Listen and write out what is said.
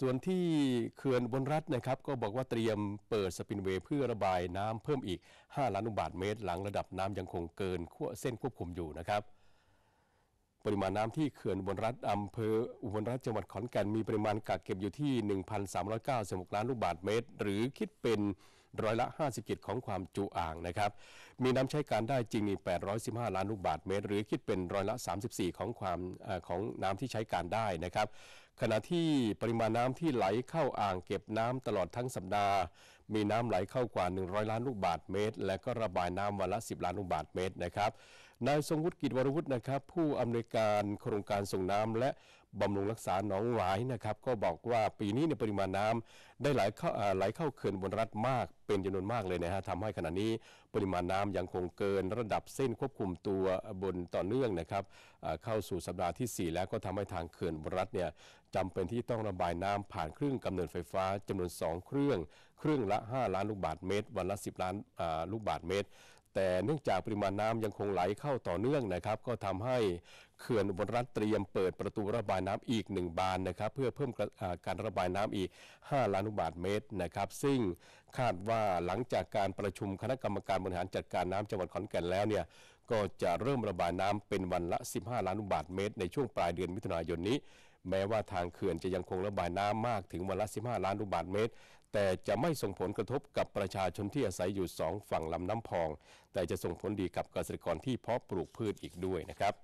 ส่วนที่เขื่อนบนรัฐนะครับ ก็บอกว่าเตรียมเปิดสปินเวย์เพื่อระบายน้ำเพิ่มอีก 5 ล้านลูกบาทเมตร หลังระดับน้ำยังคงเกินขั้วเส้นควบคุมอยู่นะครับ ปริมาณน้ำที่เขื่อนบนรัฐอำเภออุบลรัฐจังหวัดขอนแก่นมีปริมาณกักเก็บอยู่ที่ 1,396 ล้านลูกบาทเมตร หรือคิดเป็นร้อยละ57ของความจุอ่างนะครับ มีน้ำใช้การได้จริงี815ล้านลูกบาทเมตร หรือคิดเป็นร้อยละ 34 ของความอของน้ำที่ใช้การได้นะครับ ขณะที่ปริมาณน้ำที่ไหลเข้าอ่าง เก็บน้ำตลอดทั้งสัปดาห์ มีน้ำไหลเข้ากว่า 100 ล้านลูกบาทเมตร และก็ระบายน้ำวันละ 10 ล้านลูกบาทเมตรนะครับนายทรงวุฒิกิจวรวุฒินะครับ ผู้อำนวยการโครงการส่งน้ำและบำรุงรักษาหนองหวายนะครับก็บอกว่าปีนี้ในปริมาณน้ำได้ไหลเข้าไหลเข้าเขื่อนบนรัฐมากเป็นจำนวนมากเลยนะฮะทำให้ขณะนี้ปริมาณน้ำยังคงเกินระดับเส้นควบคุมตัวบนต่อเนื่องนะครับเข้าสู่สัปดาห์ที่ 4 แล้วก็ทำให้ทางเขื่อนบนรัฐเนี่ยจำเป็นที่ต้องระบายน้ำผ่านเครื่องกำเนิดไฟฟ้า จำนวน 2 เครื่อง เครื่องละ5ล้านลูกบาทเมตร วันละ 10 ล้านลูกบาทเมตรแต่เนื่องจากปริมาณน้ำยังคงไหลเข้าต่อเนื่องนะครับ ก็ทำให้เขื่อนอุบลรั์เตรียมเปิดประตูระบายน้ำอีก 1 บานนะครับเพื่อเพิ่มการระบายน้ำอีก 5 ล้านลูกบาศก์เมตรนะครับ ซึ่งคาดว่าหลังจากการประชุมคณะกรรมการบริหารจัดการน้ำจังหวัดขอนแก่นแล้วเนี่ยก็จะเริ่มระบายน้ำเป็นวันละ 15 ล้านลูกบาทเมตรในช่วงปลายเดือนมิถุนายนนี้ แม้ว่าทางเขื่อนจะยังคงระบายน้ำมากถึงวันละ 15 ล้านลูกบาทเมตร แต่จะไม่ส่งผลกระทบกับประชาชนที่อาศัยอยู่สองฝั่งลำน้ำพอง แต่จะส่งผลดีกับเกษตรกรที่เพาะปลูกพืชอีกด้วยนะครับ